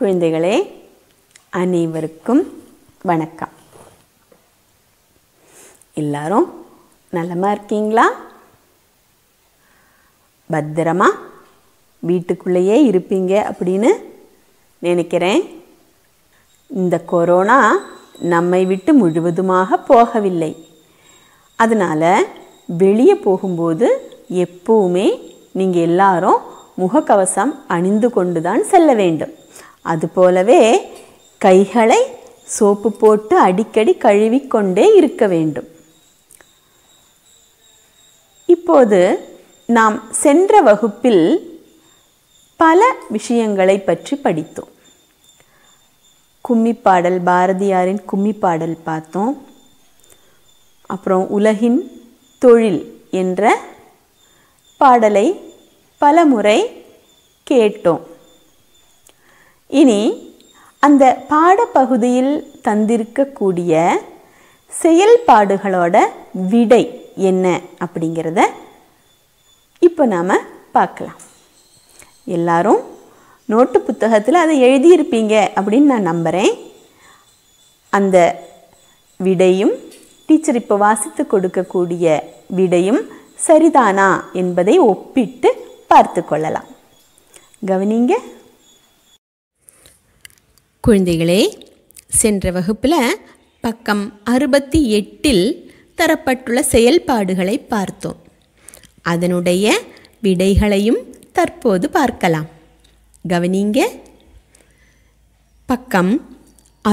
குழந்தைகளே அனைவருக்கும் வணக்கம் எல்லாரும் நலமாக இருக்கீங்களா பத்திரமா வீட்டுக்குள்ளேயே இருப்பீங்க அப்படின்னு நினைக்கிறேன் இந்த கொரோனா நம்மை விட்டு முழுவதுமாக போகவில்லை அதனால் வெளியே போகும்போது எப்போவுமே நீங்கள் எல்லாரும் முகக்கவசம் அணிந்து கொண்டு தான் செல்ல வேண்டும் அதுபோலவே கைகளை சோப்பு போட்டு அடிக்கடி கழுவிக்கொண்டே இருக்க வேண்டும் இப்போது நாம் சென்ற வகுப்பில் பல விஷயங்களை பற்றி படித்தோம் கும்மி பாடல் பாரதியாரின் கும்மி பாடல் பார்த்தோம் அப்புறம் உலகின் தொழில் என்ற பாடலை பல முறை கேட்டோம் இனி அந்த பாடப்பகுதியில் தந்திருக்கக்கூடிய செயல்பாடுகளோட விடை என்ன அப்படிங்கிறத இப்போ நாம் பார்க்கலாம் எல்லாரும் நோட்டு புத்தகத்தில் அதை எழுதியிருப்பீங்க அப்படின்னு நான் நம்புகிறேன் அந்த விடையும் டீச்சர் இப்போ வாசித்து கொடுக்கக்கூடிய விடையும் சரிதானா என்பதை ஒப்பிட்டு பார்த்து கொள்ளலாம் கவனிங்க குழந்தைகளே சென்ற வகுப்பில் பக்கம் அறுபத்தி எட்டில் தரப்பட்டுள்ள செயல்பாடுகளை பார்த்தோம் அதனுடைய விடைகளையும் தற்போது பார்க்கலாம் கவனிங்க பக்கம்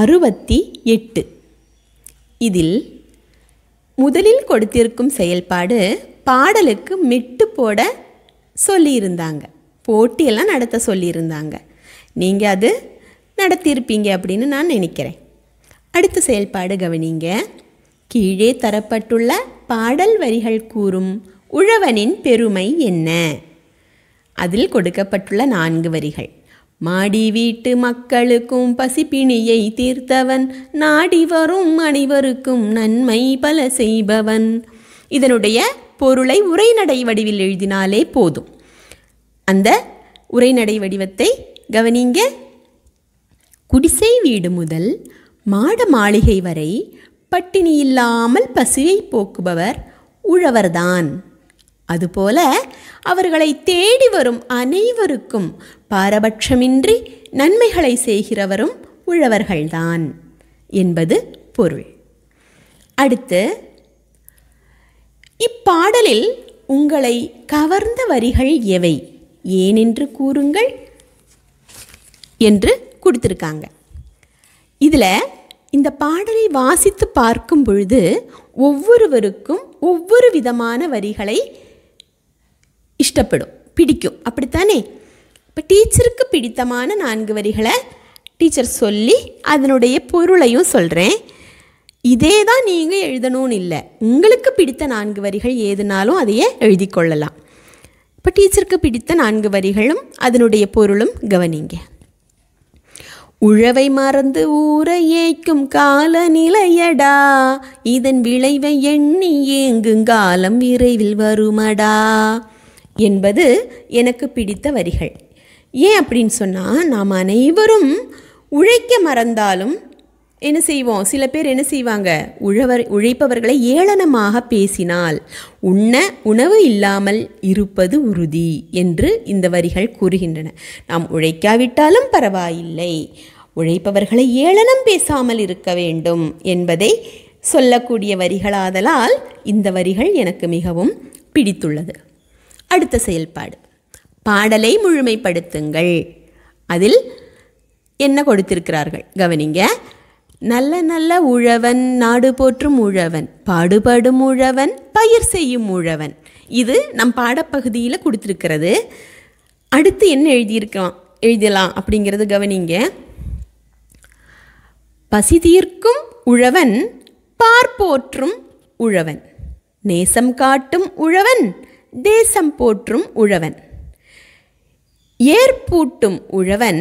அறுபத்தி எட்டு இதில் முதலில் கொடுத்திருக்கும் செயல்பாடு பாடலுக்கு மெட்டு போட சொல்லியிருந்தாங்க போட்டியெல்லாம் நடத்த சொல்லியிருந்தாங்க நீங்கள் அது நடத்தியிருப்பீங்க அப்படின்னு நான் நினைக்கிறேன் அடுத்த செயல்பாடு கவனிங்க கீழே தரப்பட்டுள்ள பாடல் வரிகள் கூறும் உழவனின் பெருமை என்ன அதில் கொடுக்கப்பட்டுள்ள நான்கு வரிகள் மாடி வீட்டு மக்களுக்கும் பசிப்பிணியை தீர்த்தவன் நாடி வரும் அனைவருக்கும் நன்மை பல செய்பவன் இதனுடைய பொருளை உரைநடை வடிவில் எழுதினாலே போதும் அந்த உரைநடை வடிவத்தை கவனிங்க குடிசை வீடு முதல் மாட மாளிகை வரை பட்டினி இல்லாமல் பசியை போக்குபவர் உழவர்தான் அதுபோல அவர்களை தேடி வரும் அனைவருக்கும் பாரபட்சமின்றி நன்மைகளை செய்கிறவரும் உழவர்கள்தான் என்பது பொருள் அடுத்து இப்பாடலில் உங்களை கவர்ந்த வரிகள் எவை ஏனென்று கூறுங்கள் என்று கொடுத்துருக்காங்க இதில் இந்த பாடலை வாசித்து பார்க்கும் பொழுது ஒவ்வொருவருக்கும் ஒவ்வொரு விதமான வரிகளை இஷ்டப்படும் பிடிக்கும் அப்படித்தானே இப்போ டீச்சருக்கு பிடித்தமான நான்கு வரிகளை டீச்சர் சொல்லி அதனுடைய பொருளையும் சொல்கிறேன் இதே தான் நீங்கள் எழுதணும்னு இல்லை உங்களுக்கு பிடித்த நான்கு வரிகள் ஏதுனாலும் அதையே எழுதி கொள்ளலாம் இப்போ டீச்சருக்கு பிடித்த நான்கு வரிகளும் அதனுடைய பொருளும் கவனிங்க உழவை மறந்து ஊரை ஏய்க்கும் காலநிலையடா இதன் விளைவை எண்ணி ஏங்கும் காலம் விரைவில் வருமடா என்பது எனக்கு பிடித்த வரிகள் ஏன் அப்படின்னு சொன்னால் நாம் அனைவரும் உழைக்க மறந்தாலும் என்ன செய்வோம் சில பேர் என்ன செய்வாங்க உழவர் உழைப்பவர்களை ஏளனமாக பேசினால் உண்ண உணவு இல்லாமல் இருப்பது உறுதி என்று இந்த வரிகள் கூறுகின்றன நாம் உழைக்காவிட்டாலும் பரவாயில்லை உழைப்பவர்களை ஏளனம் பேசாமல் இருக்க வேண்டும் என்பதை சொல்லக்கூடிய வரிகளாதலால் இந்த வரிகள் எனக்கு மிகவும் பிடித்துள்ளது அடுத்த செயல்பாடு பாடலை முழுமைப்படுத்துங்கள் அதில் என்ன கொடுத்திருக்கிறார்கள் கவனிங்க நல்ல நல்ல உழவன் நாடு போற்றும் உழவன் பாடுபடும் உழவன் பயிர் செய்யும் உழவன் இது நம் பாடப்பகுதியில் கொடுத்துருக்கிறது அடுத்து என்ன எழுதியிருக்கலாம் எழுதலாம் அப்படிங்கிறது கவனிங்க பசி தீர்க்கும் உழவன் பார்ப்போற்றும் உழவன் நேசம் காட்டும் உழவன் தேசம் போற்றும் உழவன் ஏற்பூட்டும் உழவன்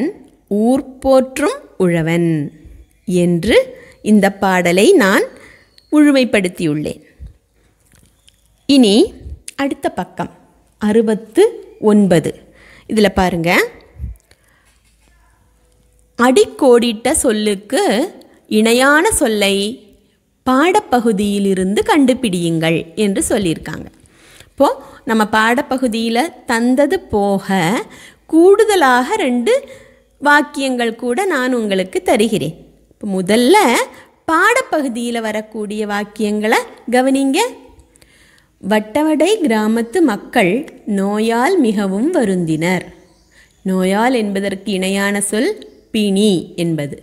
ஊர் போற்றும் உழவன் என்று இந்த பாடலை நான் முழுமைப்படுத்தியுள்ளேன் இனி அடுத்த பக்கம் அறுபத்து ஒன்பது இதில் பாருங்க அடிக்கோடிட்ட சொல்லுக்கு இணையான சொல்லை பாடப்பகுதியிலிருந்து கண்டுபிடியுங்கள் என்று சொல்லியிருக்காங்க இப்போது நம்ம பாடப்பகுதியில் தந்தது போக கூடுதலாக ரெண்டு வாக்கியங்கள் கூட நான் உங்களுக்கு தருகிறேன் இப்போ முதல்ல பாடப்பகுதியில் வரக்கூடிய வாக்கியங்களை கவனிங்க வட்டவடை கிராமத்து மக்கள் நோயால் மிகவும் வருந்தினர் நோயால் என்பதற்கு இணையான சொல் பிணி என்பது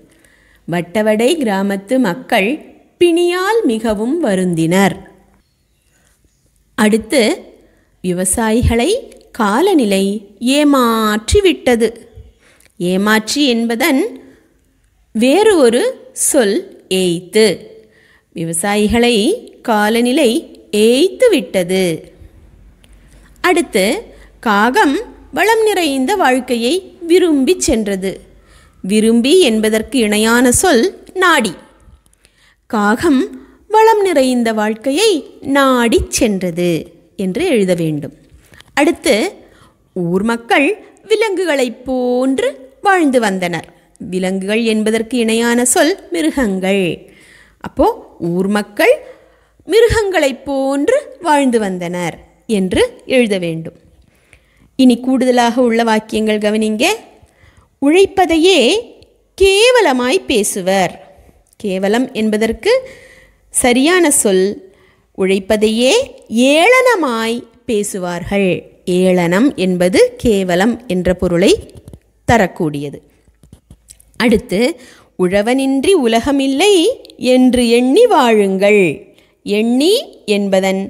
வட்டவடை கிராமத்து மக்கள் பிணியால் மிகவும் வருந்தினர் அடுத்து விவசாயிகளை காலநிலை ஏமாற்றிவிட்டது ஏமாற்றி என்பதன் வேறு ஒரு சொல் ஏய்த்து விவசாயிகளை காலநிலை ஏய்த்து விட்டது அடுத்து காகம் வளம் நிறைந்த வாழ்க்கையை விரும்பி சென்றது விரும்பி என்பதற்கு இணையான சொல் நாடி காகம் வளம் நிறைந்த வாழ்க்கையை நாடி சென்றது என்று எழுத வேண்டும் அடுத்து ஊர் மக்கள் விலங்குகளைப் போன்று வாழ்ந்து வந்தனர் விலங்குகள் என்பதற்கு இணையான சொல் மிருகங்கள் அப்போ ஊர் மக்கள் மிருகங்களைப் போன்று வாழ்ந்து வந்தனர் என்று எழுத வேண்டும் இனி கூடுதலாக உள்ள வாக்கியங்கள் கவனிங்க உழைப்பதையே கேவலமாய் பேசுவர் கேவலம் என்பதற்கு சரியான சொல் உழைப்பதையே ஏளனமாய் பேசுவார்கள் ஏளனம் என்பது கேவலம் என்ற பொருளை தரக்கூடியது அடுத்து உழவனின்றி உலகமில்லை என்று எண்ணி வாழுங்கள் எண்ணி என்பதன்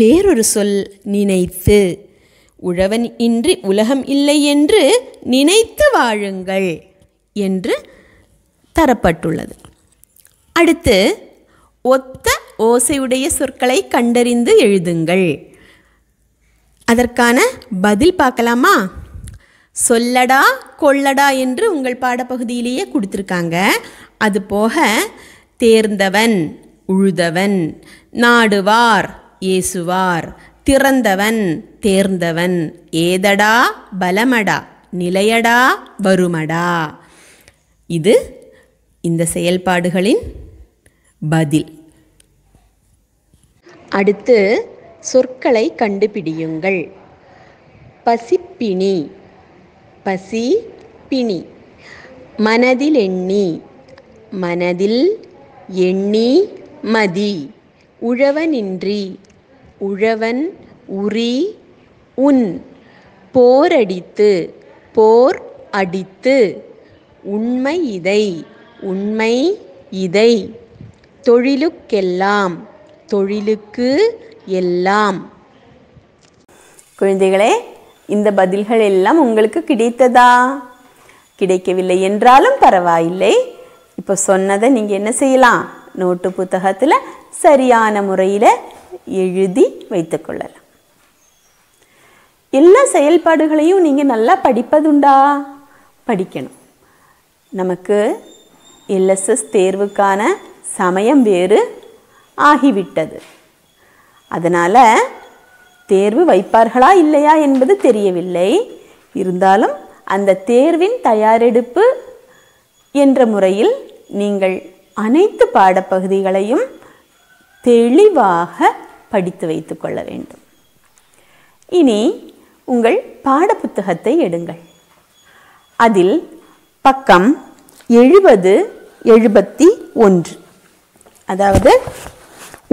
வேறொரு சொல் நினைத்து உழவன் இன்றி உலகம் இல்லை என்று நினைத்து வாழுங்கள் என்று தரப்பட்டுள்ளது அடுத்து ஒத்த ஓசையுடைய சொற்களை கண்டறிந்து எழுதுங்கள் அதற்கான பதில் பார்க்கலாமா சொல்லடா கொள்ளடா என்று உங்கள் பாடப்பகுதியிலேயே கொடுத்துருக்காங்க அது போக தேர்ந்தவன் உழுதவன் நாடுவார் ஏசுவார் திறந்தவன் தேர்ந்தவன் ஏதடா பலமடா நிலையடா வருமடா இது இந்த செயல்பாடுகளின் பதில் அடுத்து சொற்களை கண்டுபிடியுங்கள் பசிப்பினி பசி பிணி மனதில் எண்ணி மனதில் எண்ணி மதி உழவனின்றி உழவன் உரி உன் போரடித்து போர் அடித்து உண்மை இதை உண்மை இதை தொழிலுக்கெல்லாம் தொழிலுக்கு எல்லாம் குழந்தைகளே இந்த பதில்கள் எல்லாம் உங்களுக்கு கிடைத்ததா கிடைக்கவில்லை என்றாலும் பரவாயில்லை இப்போ சொன்னதை நீங்கள் என்ன செய்யலாம் நோட்டு புத்தகத்தில் சரியான முறையில் எழுதி வைத்துக்கொள்ளலாம் எல்லா செயல்பாடுகளையும் நீங்கள் நல்லா படிப்பதுண்டா படிக்கணும் நமக்கு எல்எஸ்எஸ் தேர்வுக்கான சமயம் வேறு ஆகிவிட்டது அதனால் தேர்வு வைப்பார்களா இல்லையா என்பது தெரியவில்லை இருந்தாலும் அந்த தேர்வின் தயாரெடுப்பு என்ற முறையில் நீங்கள் அனைத்து பாடப்பகுதிகளையும் தெளிவாக படித்து வைத்து கொள்ள வேண்டும் இனி உங்கள் பாடப்புத்தகத்தை எடுங்கள் அதில் பக்கம் எழுபது எழுபத்தி ஒன்று அதாவது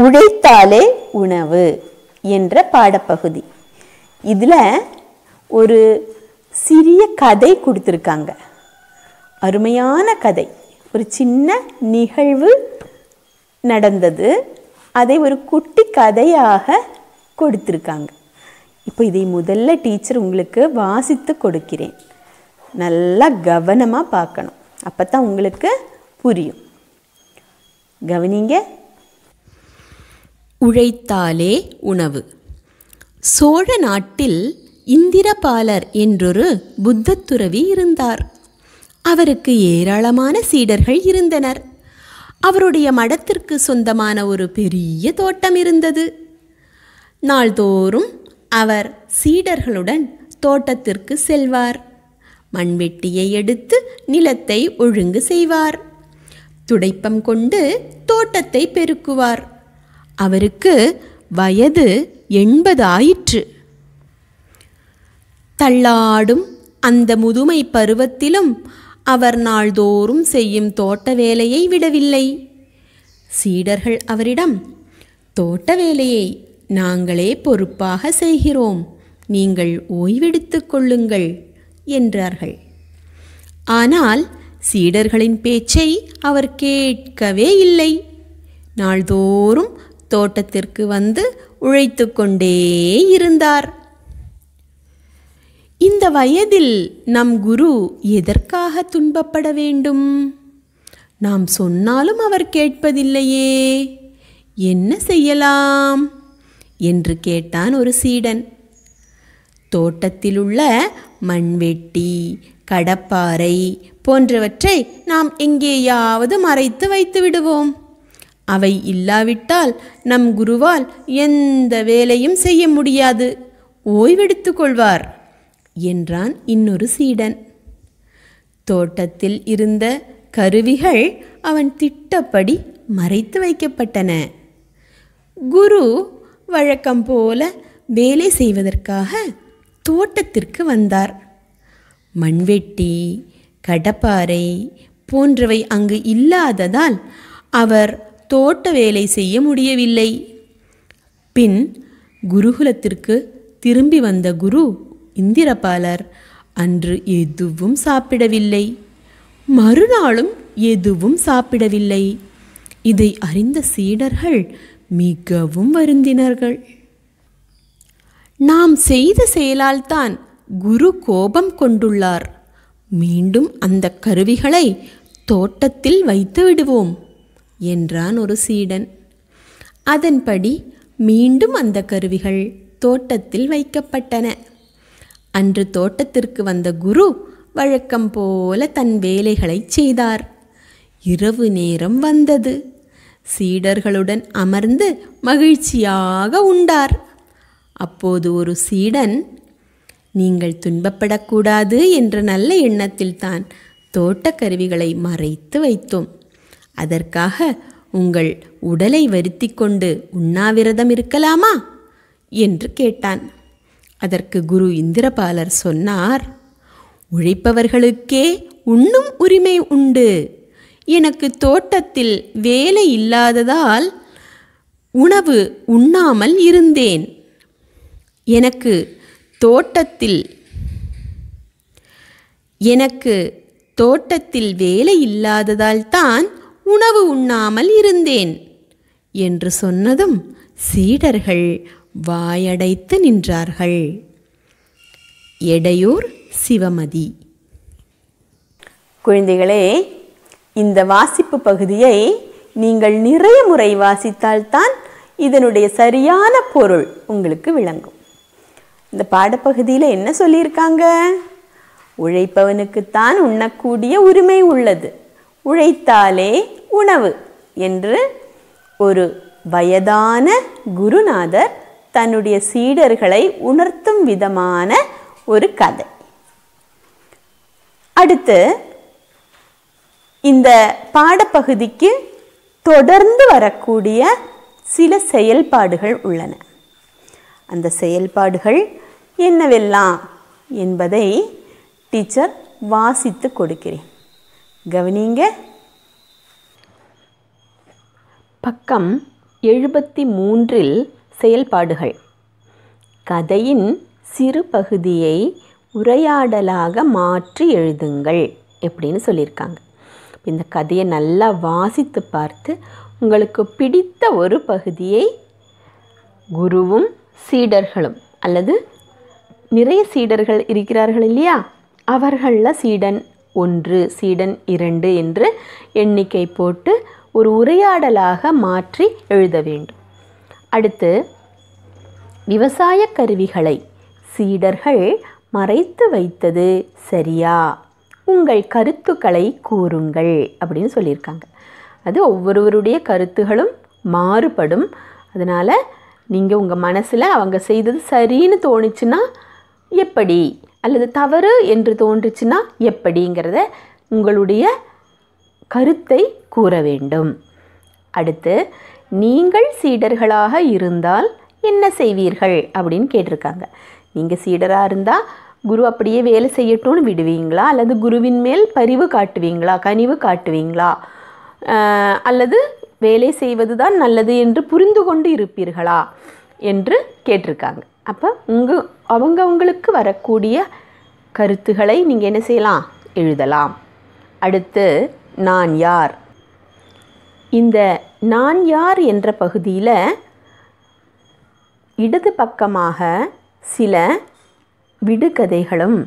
உழைத்தாலே உணவு என்ற பாடப்பகுதி இதில் ஒரு சிறிய கதை கொடுத்துருக்காங்க அருமையான கதை ஒரு சின்ன நிகழ்வு நடந்தது அதை ஒரு குட்டி கதையாக கொடுத்துருக்காங்க இப்போ இதை முதல்ல டீச்சர் உங்களுக்கு வாசித்து கொடுக்கிறேன் நல்லா கவனமாக பார்க்கணும் அப்போ தான் உங்களுக்கு புரியும் கவனிங்க உழைத்தாலே உணவு சோழ நாட்டில் இந்திரபாலர் என்றொரு புத்த துறவி இருந்தார் அவருக்கு ஏராளமான சீடர்கள் இருந்தனர் அவருடைய மடத்திற்கு சொந்தமான ஒரு பெரிய தோட்டம் இருந்தது நாள்தோறும் அவர் சீடர்களுடன் தோட்டத்திற்கு செல்வார் மண்வெட்டியை எடுத்து நிலத்தை ஒழுங்கு செய்வார் துடைப்பம் கொண்டு தோட்டத்தை பெருக்குவார் அவருக்கு வயது எண்பது ஆயிற்று தள்ளாடும் அந்த முதுமை பருவத்திலும் அவர் நாள்தோறும் செய்யும் தோட்ட வேலையை விடவில்லை சீடர்கள் அவரிடம் தோட்ட வேலையை நாங்களே பொறுப்பாக செய்கிறோம் நீங்கள் ஓய்வெடுத்து கொள்ளுங்கள் என்றார்கள் ஆனால் சீடர்களின் பேச்சை அவர் கேட்கவே இல்லை நாள்தோறும் தோட்டத்திற்கு வந்து உழைத்து கொண்டே இருந்தார் இந்த வயதில் நம் குரு எதற்காக துன்பப்பட வேண்டும் நாம் சொன்னாலும் அவர் கேட்பதில்லையே என்ன செய்யலாம் என்று கேட்டான் ஒரு சீடன் தோட்டத்திலுள்ள மண்வெட்டி கடப்பாறை போன்றவற்றை நாம் எங்கேயாவது மறைத்து வைத்து விடுவோம் அவை இல்லாவிட்டால் நம் குருவால் எந்த வேலையும் செய்ய முடியாது ஓய்வெடுத்து கொள்வார் என்றான் இன்னொரு சீடன் தோட்டத்தில் இருந்த கருவிகள் அவன் திட்டப்படி மறைத்து வைக்கப்பட்டன குரு வழக்கம் போல வேலை செய்வதற்காக தோட்டத்திற்கு வந்தார் மண்வெட்டி கடப்பாறை போன்றவை அங்கு இல்லாததால் அவர் தோட்ட வேலை செய்ய முடியவில்லை பின் குருகுலத்திற்கு திரும்பி வந்த குரு இந்திரபாலர் அன்று எதுவும் சாப்பிடவில்லை மறுநாளும் எதுவும் சாப்பிடவில்லை இதை அறிந்த சீடர்கள் மிகவும் வருந்தினார்கள் நாம் செய்த செயலால்தான் குரு கோபம் கொண்டுள்ளார் மீண்டும் அந்த கருவிகளை தோட்டத்தில் வைத்து விடுவோம் என்றான் ஒரு சீடன் அதன்படி மீண்டும் அந்த கருவிகள் தோட்டத்தில் வைக்கப்பட்டன அன்று தோட்டத்திற்கு வந்த குரு வழக்கம் போல தன் வேலைகளை செய்தார் இரவு நேரம் வந்தது சீடர்களுடன் அமர்ந்து மகிழ்ச்சியாக உண்டார் அப்போது ஒரு சீடன் நீங்கள் துன்பப்படக்கூடாது என்ற நல்ல எண்ணத்தில்தான் தோட்டக்கருவிகளை மறைத்து வைத்தோம் அதற்காக உங்கள் உடலை வருத்தி கொண்டு உண்ணாவிரதம் இருக்கலாமா என்று கேட்டான் அதற்கு குரு இந்திரபாலர் சொன்னார் உழைப்பவர்களுக்கே உண்ணும் உரிமை உண்டு எனக்கு தோட்டத்தில் வேலை இல்லாததால் உணவு உண்ணாமல் இருந்தேன் எனக்கு தோட்டத்தில் எனக்கு தோட்டத்தில் வேலை இல்லாததால் தான் உணவு உண்ணாமல் இருந்தேன் என்று சொன்னதும் சீடர்கள் வாயடைத்து நின்றார்கள் எடையூர் சிவமதி குழந்தைகளே இந்த வாசிப்பு பகுதியை நீங்கள் நிறைய முறை வாசித்தால்தான் இதனுடைய சரியான பொருள் உங்களுக்கு விளங்கும் இந்த பாடப்பகுதியில் என்ன சொல்லியிருக்காங்க உழைப்பவனுக்குத்தான் உண்ணக்கூடிய உரிமை உள்ளது உழைத்தாலே உணவு என்று ஒரு வயதான குருநாதர் தன்னுடைய சீடர்களை உணர்த்தும் விதமான ஒரு கதை அடுத்து இந்த பாடப்பகுதிக்கு தொடர்ந்து வரக்கூடிய சில செயல்பாடுகள் உள்ளன அந்த செயல்பாடுகள் என்னவெல்லாம் என்பதை டீச்சர் வாசித்து கொடுக்கிறேன் கவனிங்க பக்கம் எழுபத்தி மூன்றில் செயல்பாடுகள் கதையின் சிறு பகுதியை உரையாடலாக மாற்றி எழுதுங்கள் எப்படின்னு சொல்லியிருக்காங்க இந்த கதையை நல்லா வாசித்து பார்த்து உங்களுக்கு பிடித்த ஒரு பகுதியை குருவும் சீடர்களும் அல்லது நிறைய சீடர்கள் இருக்கிறார்கள் இல்லையா அவர்களில் சீடன் ஒன்று சீடன் இரண்டு என்று எண்ணிக்கை போட்டு ஒரு உரையாடலாக மாற்றி எழுத வேண்டும் அடுத்து விவசாய கருவிகளை சீடர்கள் மறைத்து வைத்தது சரியா உங்கள் கருத்துக்களை கூறுங்கள் அப்படின்னு சொல்லியிருக்காங்க அது ஒவ்வொருவருடைய கருத்துகளும் மாறுபடும் அதனால் நீங்கள் உங்கள் மனசில் அவங்க செய்தது சரின்னு தோணுச்சுன்னா எப்படி அல்லது தவறு என்று தோன்றுச்சுன்னா எப்படிங்கிறத உங்களுடைய கருத்தை கூற வேண்டும் அடுத்து நீங்கள் சீடர்களாக இருந்தால் என்ன செய்வீர்கள் அப்படின்னு கேட்டிருக்காங்க நீங்கள் சீடராக இருந்தால் குரு அப்படியே வேலை செய்யட்டும்னு விடுவீங்களா அல்லது குருவின் மேல் பரிவு காட்டுவீங்களா கனிவு காட்டுவீங்களா அல்லது வேலை செய்வது தான் நல்லது என்று புரிந்து கொண்டு இருப்பீர்களா என்று கேட்டிருக்காங்க அப்போ உங்கள் அவங்கவுங்களுக்கு வரக்கூடிய கருத்துகளை நீங்கள் என்ன செய்யலாம் எழுதலாம் அடுத்து நான் யார் இந்த நான் யார் என்ற பகுதியில் இடது பக்கமாக சில விடுகதைகளும்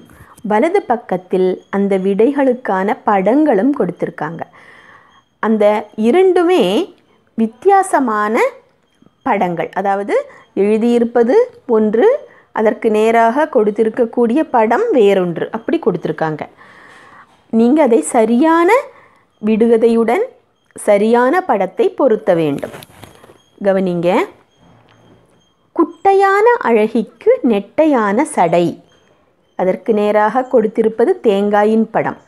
வலது பக்கத்தில் அந்த விடைகளுக்கான படங்களும் கொடுத்துருக்காங்க அந்த இரண்டுமே வித்தியாசமான படங்கள் அதாவது எழுதியிருப்பது ஒன்று அதற்கு நேராக கொடுத்திருக்கக்கூடிய படம் வேறொன்று அப்படி கொடுத்துருக்காங்க நீங்கள் அதை சரியான விடுகதையுடன் சரியான படத்தை பொருத்த வேண்டும் கவனிங்க குட்டையான அழகிக்கு நெட்டையான சடை அதற்கு நேராக கொடுத்திருப்பது தேங்காயின் படம்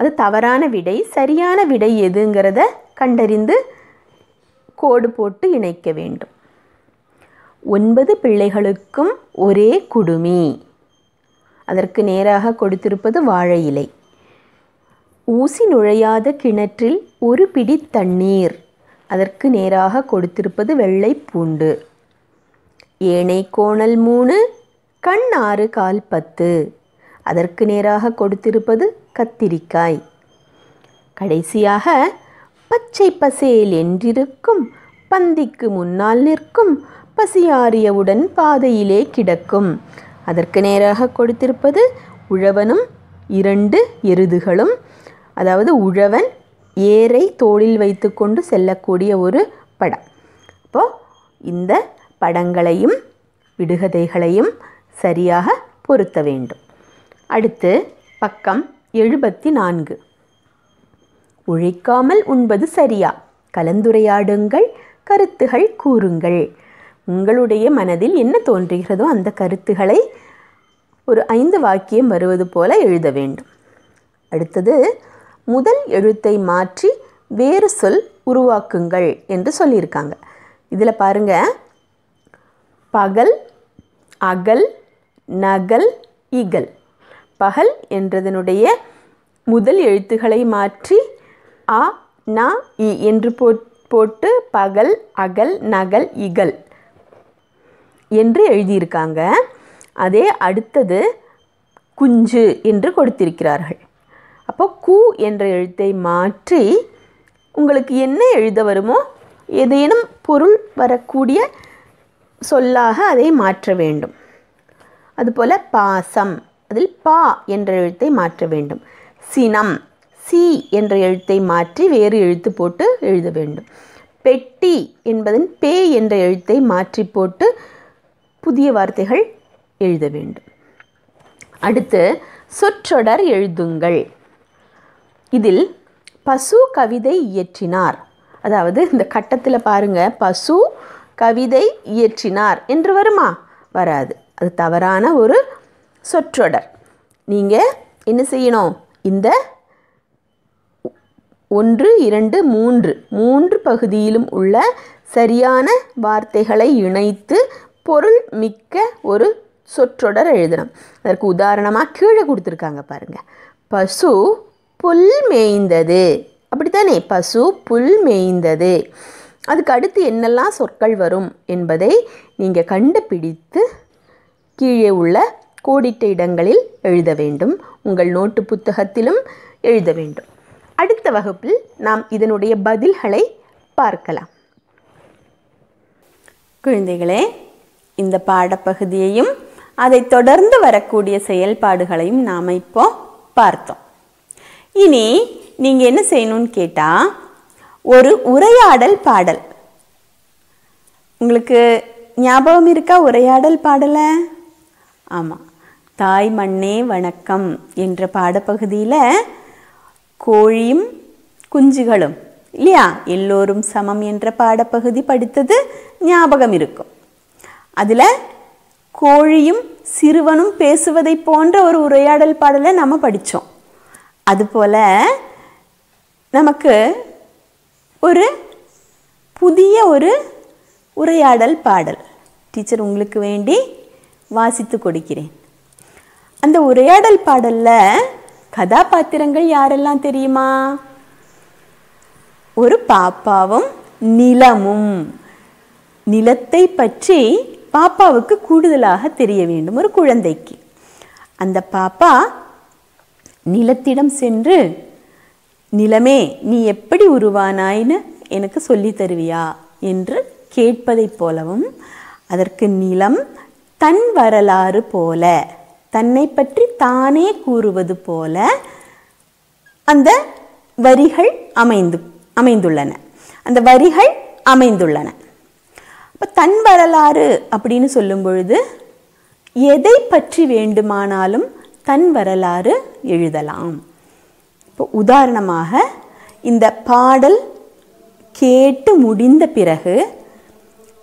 அது தவறான விடை சரியான விடை எதுங்கிறத கண்டறிந்து கோடு போட்டு இணைக்க வேண்டும் ஒன்பது பிள்ளைகளுக்கும் ஒரே குடுமி அதற்கு நேராக கொடுத்திருப்பது வாழை இலை ஊசி நுழையாத கிணற்றில் ஒரு பிடி தண்ணீர் அதற்கு நேராக கொடுத்திருப்பது வெள்ளை பூண்டு ஏனை கோணல் மூணு கண் ஆறு கால் பத்து அதற்கு நேராக கொடுத்திருப்பது கத்திரிக்காய் கடைசியாக பச்சை பசேல் என்றிருக்கும் பந்திக்கு முன்னால் நிற்கும் பசியாரியவுடன் பாதையிலே கிடக்கும் அதற்கு நேராக கொடுத்திருப்பது உழவனும் இரண்டு எருதுகளும் அதாவது உழவன் ஏரை தோளில் வைத்து கொண்டு செல்லக்கூடிய ஒரு படம் அப்போது இந்த படங்களையும் விடுகதைகளையும் சரியாக பொருத்த வேண்டும் அடுத்து பக்கம் எழுபத்தி நான்கு உழைக்காமல் உண்பது சரியா கலந்துரையாடுங்கள் கருத்துகள் கூறுங்கள் உங்களுடைய மனதில் என்ன தோன்றுகிறதோ அந்த கருத்துகளை ஒரு ஐந்து வாக்கியம் வருவது போல எழுத வேண்டும் அடுத்தது முதல் எழுத்தை மாற்றி வேறு சொல் உருவாக்குங்கள் என்று சொல்லியிருக்காங்க இதில் பாருங்கள் பகல் அகல் நகல் இகல் பகல் என்றதனுடைய முதல் எழுத்துக்களை மாற்றி அ ந இ என்று போட்டு பகல் அகல் நகல் இகல் என்று எழுதியிருக்காங்க அதே அடுத்தது குஞ்சு என்று கொடுத்திருக்கிறார்கள் அப்போ கு என்ற எழுத்தை மாற்றி உங்களுக்கு என்ன எழுத வருமோ ஏதேனும் பொருள் வரக்கூடிய சொல்லாக அதை மாற்ற வேண்டும் அதுபோல் பாசம் அதில் பா என்ற எழுத்தை மாற்ற வேண்டும் சினம் சி என்ற எழுத்தை மாற்றி வேறு எழுத்து போட்டு எழுத வேண்டும் பெட்டி என்பதன் பே என்ற எழுத்தை மாற்றி போட்டு புதிய வார்த்தைகள் எழுத வேண்டும் அடுத்து சொற்றொடர் எழுதுங்கள் இதில் பசு கவிதை இயற்றினார் அதாவது இந்த கட்டத்தில் பாருங்கள் பசு கவிதை இயற்றினார் என்று வருமா வராது அது தவறான ஒரு சொற்றொடர் நீங்கள் என்ன செய்யணும் இந்த ஒன்று இரண்டு மூன்று மூன்று பகுதியிலும் உள்ள சரியான வார்த்தைகளை இணைத்து பொருள் மிக்க ஒரு சொற்றொடர் எழுதணும் அதற்கு உதாரணமாக கீழே கொடுத்துருக்காங்க பாருங்கள் பசு புல் மேய்ந்தது அப்படித்தானே பசு புல் மேய்ந்தது அதுக்கு அடுத்து என்னெல்லாம் சொற்கள் வரும் என்பதை நீங்கள் கண்டுபிடித்து கீழே உள்ள கோடிட்ட இடங்களில் எழுத வேண்டும் உங்கள் நோட்டு புத்தகத்திலும் எழுத வேண்டும் அடுத்த வகுப்பில் நாம் இதனுடைய பதில்களை பார்க்கலாம் குழந்தைகளே இந்த பாடப்பகுதியையும் அதை தொடர்ந்து வரக்கூடிய செயல்பாடுகளையும் நாம் இப்போ பார்த்தோம் இனி நீங்கள் என்ன செய்யணும்னு கேட்டால் ஒரு உரையாடல் பாடல் உங்களுக்கு ஞாபகம் இருக்கா உரையாடல் பாடலை ஆமாம் தாய் மண்ணே வணக்கம் என்ற பாடப்பகுதியில் கோழியும் குஞ்சுகளும் இல்லையா எல்லோரும் சமம் என்ற பாடப்பகுதி படித்தது ஞாபகம் இருக்கும் அதில் கோழியும் சிறுவனும் பேசுவதை போன்ற ஒரு உரையாடல் பாடலை நம்ம படித்தோம் அதுபோல் நமக்கு ஒரு புதிய ஒரு உரையாடல் பாடல் டீச்சர் உங்களுக்கு வேண்டி வாசித்து கொடுக்கிறேன் அந்த உரையாடல் பாடலில் கதாபாத்திரங்கள் யாரெல்லாம் தெரியுமா ஒரு பாப்பாவும் நிலமும் நிலத்தை பற்றி பாப்பாவுக்கு கூடுதலாக தெரிய வேண்டும் ஒரு குழந்தைக்கு அந்த பாப்பா நிலத்திடம் சென்று நிலமே நீ எப்படி உருவானாய்னு எனக்கு சொல்லி தருவியா என்று கேட்பதைப் போலவும் அதற்கு நிலம் தன் வரலாறு போல தன்னை பற்றி தானே கூறுவது போல அந்த வரிகள் அமைந்து அமைந்துள்ளன அந்த வரிகள் அமைந்துள்ளன இப்போ தன் வரலாறு அப்படின்னு சொல்லும் பொழுது எதை பற்றி வேண்டுமானாலும் தன் வரலாறு எழுதலாம் இப்போ உதாரணமாக இந்த பாடல் கேட்டு முடிந்த பிறகு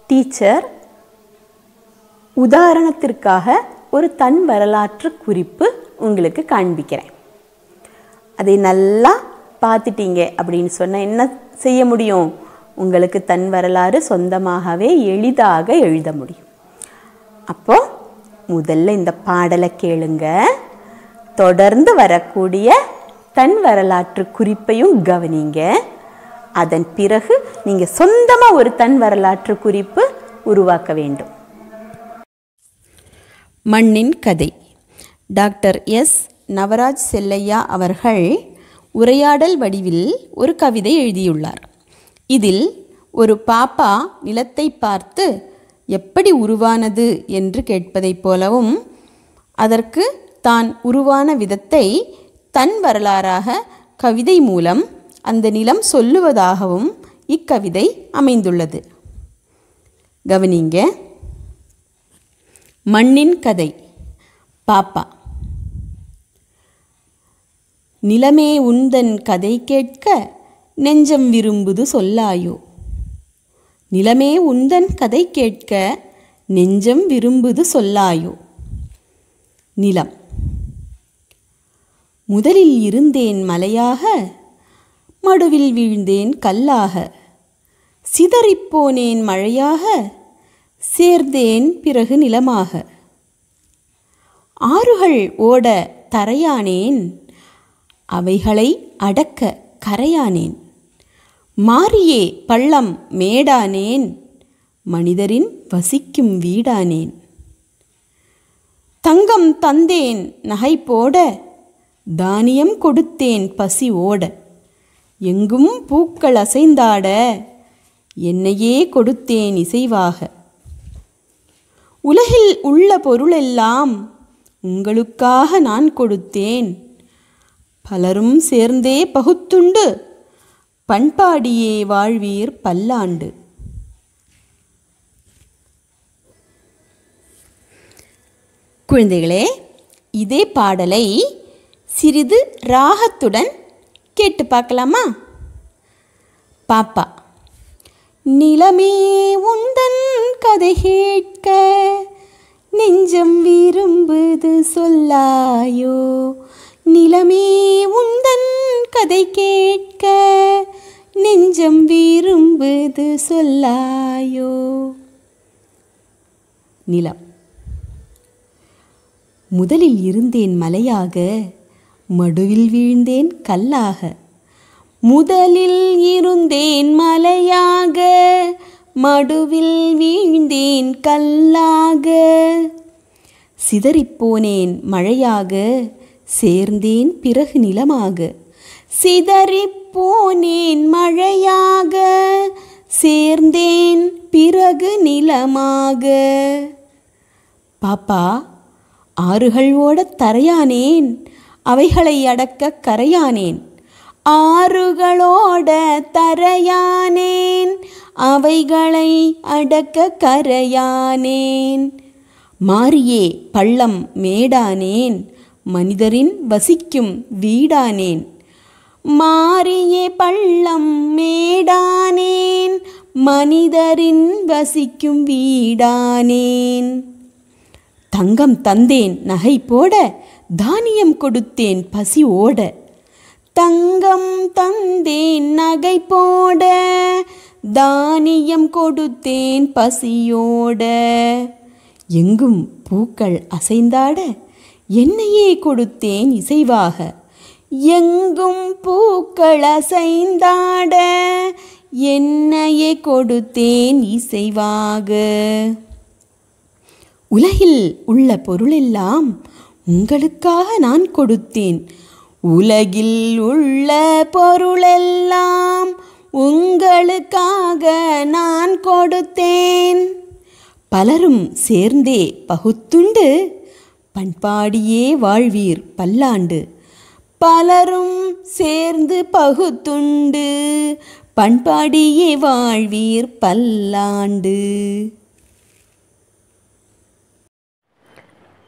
டீச்சர் உதாரணத்திற்காக ஒரு தன் வரலாற்று குறிப்பு உங்களுக்கு காண்பிக்கிறேன் அதை நல்லா பார்த்துட்டீங்க அப்படின்னு சொன்னால் என்ன செய்ய முடியும் உங்களுக்கு தன் வரலாறு சொந்தமாகவே எளிதாக எழுத முடியும் அப்போது முதல்ல இந்த பாடலை கேளுங்க தொடர்ந்து வரக்கூடிய தன் வரலாற்று குறிப்பையும் கவனிங்க அதன் பிறகு நீங்கள் சொந்தமாக ஒரு தன் வரலாற்று குறிப்பு உருவாக்க வேண்டும் மண்ணின் கதை டாக்டர் எஸ் நவராஜ் செல்லையா அவர்கள் உரையாடல் வடிவில் ஒரு கவிதை எழுதியுள்ளார் இதில் ஒரு பாப்பா நிலத்தை பார்த்து எப்படி உருவானது என்று கேட்பதைப் போலவும் அதற்கு தான் உருவான விதத்தை தன் வரலாறாக கவிதை மூலம் அந்த நிலம் சொல்லுவதாகவும் இக்கவிதை அமைந்துள்ளது கவனிங்க மண்ணின் கதை பாப்பா நிலமே உந்தன் கதை கேட்க நெஞ்சம் விரும்புது சொல்லாயோ நிலமே உந்தன் கதை கேட்க நெஞ்சம் விரும்புது சொல்லாயோ நிலம் முதலில் இருந்தேன் மலையாக மடுவில் வீழ்ந்தேன் கல்லாக சிதறிப்போனேன் மழையாக சேர்ந்தேன் பிறகு நிலமாக ஆறுகள் ஓட தரையானேன் அவைகளை அடக்க கரையானேன் மாறியே பள்ளம் மேடானேன் மனிதரின் வசிக்கும் வீடானேன் தங்கம் தந்தேன் நகை போட தானியம் கொடுத்தேன் பசி ஓட எங்கும் பூக்கள் அசைந்தாட என்னையே கொடுத்தேன் இசைவாக உலகில் உள்ள பொருளெல்லாம் உங்களுக்காக நான் கொடுத்தேன் பலரும் சேர்ந்தே பகுத்துண்டு பண்பாடியே வாழ்வீர் பல்லாண்டு குழந்தைகளே இதே பாடலை சிறிது ராகத்துடன் கேட்டு பார்க்கலாமா பாப்பா நிலமே உந்த கதை கேட்க நெஞ்சம் விரும்புது சொல்லாயோ நிலமே உந்தன் கதை கேட்க நெஞ்சம் விரும்புது சொல்லாயோ நிலம் முதலில் இருந்தேன் மலையாக மடுவில் வீழ்ந்தேன் கல்லாக முதலில் இருந்தேன் மலையாக மடுவில் வீழ்ந்தேன் கல்லாக சிதறிப்போனேன் மழையாக சேர்ந்தேன் பிறகு நிலமாக சிதறிப்போனேன் மழையாக சேர்ந்தேன் பிறகு நிலமாக பாப்பா ஆறுகள் ஓட தரையானேன் அவைகளை அடக்க கரையானேன் ஆறுகளோட தரையானேன் அவைகளை அடக்க கரையானேன் மாறியே பள்ளம் மேடானேன் மனிதரின் வசிக்கும் வீடானேன் மாறியே பள்ளம் மேடானேன் மனிதரின் வசிக்கும் வீடானேன் தங்கம் தந்தேன் நகை போட தானியம் கொடுத்தேன் பசி ஓட தங்கம் தந்தேன் நகை போட தானியம் கொடுத்தேன் பசியோட எங்கும் பூக்கள் அசைந்தாட என்னையே கொடுத்தேன் இசைவாக எங்கும் பூக்கள் அசைந்தாட என்னையே கொடுத்தேன் இசைவாக உலகில் உள்ள பொருளெல்லாம் உங்களுக்காக நான் கொடுத்தேன் உலகில் உள்ள பொருளெல்லாம் உங்களுக்காக நான் கொடுத்தேன் பலரும் சேர்ந்தே பகுத்துண்டு பண்பாடியே வாழ்வீர் பல்லாண்டு பலரும் சேர்ந்து பகுத்துண்டு பண்பாடியே வாழ்வீர் பல்லாண்டு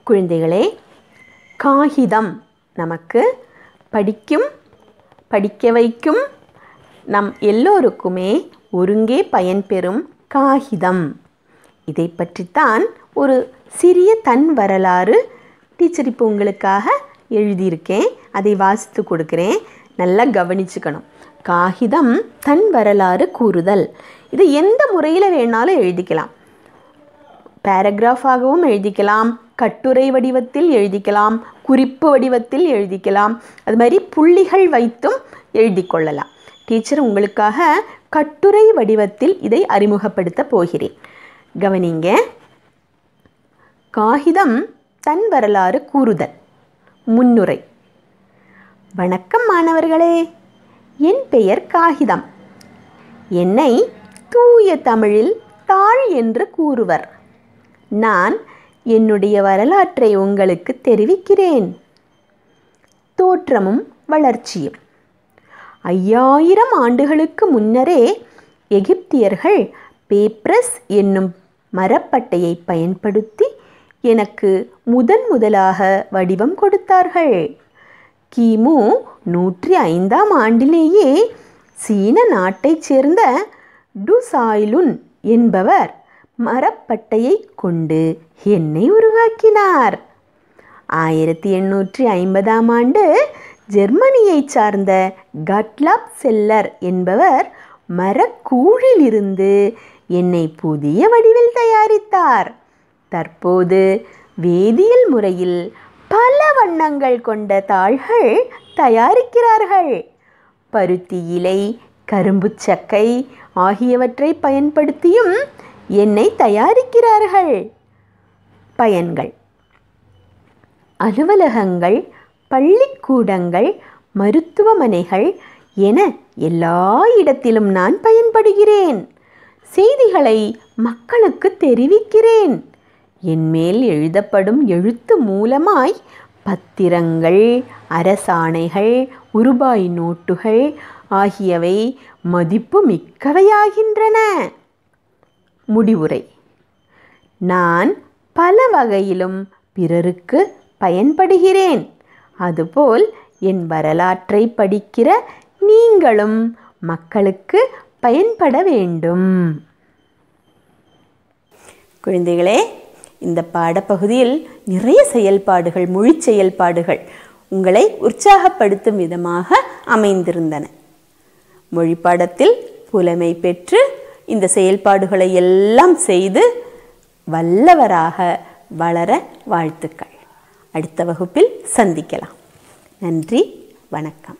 குழந்தைகளே காகிதம் நமக்கு படிக்கும் படிக்க வைக்கும் நம் எல்லோருக்குமே ஒருங்கே பயன்பெறும் காகிதம் இதை பற்றித்தான் ஒரு சிறிய தன் வரலாறு டீச்சர் இப்போ உங்களுக்காக எழுதியிருக்கேன் அதை வாசித்து கொடுக்குறேன் நல்லா கவனிச்சுக்கணும் காகிதம் தன் வரலாறு கூறுதல் இது எந்த முறையில் வேணாலும் எழுதிக்கலாம் பேராகிராஃபாகவும் எழுதிக்கலாம் கட்டுரை வடிவத்தில் எழுதிக்கலாம் குறிப்பு வடிவத்தில் எழுதிக்கலாம் அது மாதிரி புள்ளிகள் வைத்தும் எழுதி கொள்ளலாம் டீச்சர் உங்களுக்காக கட்டுரை வடிவத்தில் இதை அறிமுகப்படுத்த போகிறேன் கவனிங்க காகிதம் தன் வரலாறு கூறுதல் முன்னுரை வணக்கம் மாணவர்களே என் பெயர் காகிதம் என்னை தூய தமிழில் தாழ் என்று கூறுவர் நான் என்னுடைய வரலாற்றை உங்களுக்கு தெரிவிக்கிறேன் தோற்றமும் வளர்ச்சியும் ஐயாயிரம் ஆண்டுகளுக்கு முன்னரே எகிப்தியர்கள் பேப்ரஸ் என்னும் மரப்பட்டையை பயன்படுத்தி எனக்கு முதன் முதலாக வடிவம் கொடுத்தார்கள் கிமு நூற்றி ஐந்தாம் ஆண்டிலேயே சீன நாட்டைச் சேர்ந்த டுசாய்லுன் என்பவர் மரப்பட்டையை கொண்டு எண்ணெய் உருவாக்கினார் ஆயிரத்தி எண்ணூற்றி ஐம்பதாம் ஆண்டு ஜெர்மனியை சார்ந்த கட்லாப் செல்லர் என்பவர் மரக்கூழிலிருந்து எண்ணெய் புதிய வடிவில் தயாரித்தார் தற்போது வேதியியல் முறையில் பல வண்ணங்கள் கொண்ட தாள்கள் தயாரிக்கிறார்கள் பருத்தி இலை கரும்பு சக்கை ஆகியவற்றை பயன்படுத்தியும் எண்ணெய் தயாரிக்கிறார்கள் பயன்கள் அலுவலகங்கள் பள்ளிக்கூடங்கள் மருத்துவமனைகள் என எல்லா இடத்திலும் நான் பயன்படுகிறேன் செய்திகளை மக்களுக்கு தெரிவிக்கிறேன் என்மேல் எழுதப்படும் எழுத்து மூலமாய் பத்திரங்கள் அரசாணைகள் உருபாய் நோட்டுகள் ஆகியவை மதிப்பு மிக்கவையாகின்றன முடிவுரை நான் பல வகையிலும் பிறருக்கு பயன்படுகிறேன் அதுபோல் என் வரலாற்றை படிக்கிற நீங்களும் மக்களுக்கு பயன்பட வேண்டும் குழந்தைகளே இந்த பாடப்பகுதியில் நிறைய செயல்பாடுகள் மொழி செயல்பாடுகள் உங்களை உற்சாகப்படுத்தும் விதமாக அமைந்திருந்தன மொழி பாடத்தில் புலமை பெற்று இந்த செயல்பாடுகளை எல்லாம் செய்து வல்லவராக வளர வாழ்த்துக்கள் அடுத்த வகுப்பில் சந்திக்கலாம் நன்றி வணக்கம்